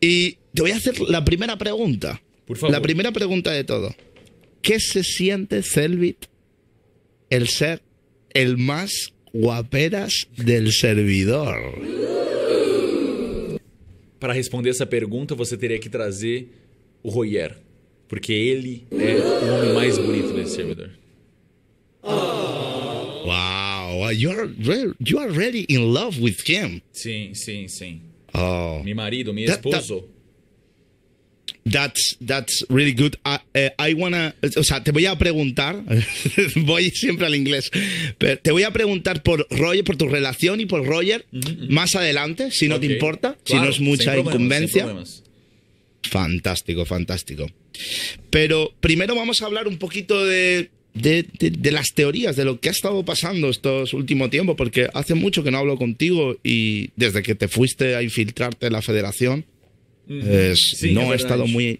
Y te voy a hacer la primera pregunta. La primera pregunta de todo. ¿Qué se siente, Selvit, el ser el más guaperas del servidor? Para responder esa pregunta, você teria que trazer o Royer, porque él es el hombre mais bonito del servidor. Wow, are you are really in love with him. sí. sí, sí. Oh. Mi marido, mi esposo. That's, that's really good. Eh, I wanna, o sea, te voy a preguntar, voy siempre al inglés, pero te voy a preguntar por Roger, por tu relación y por Roger mm, mm, mm. más adelante, si no te importa, si no es mucha incumbencia. Fantástico, fantástico. Pero primero vamos a hablar un poquito de de, las teorías, de lo que ha estado pasando estos últimos tiempos, porque hace mucho que no hablo contigo y desde que te fuiste a infiltrarte en la federación, pues, no he estado muy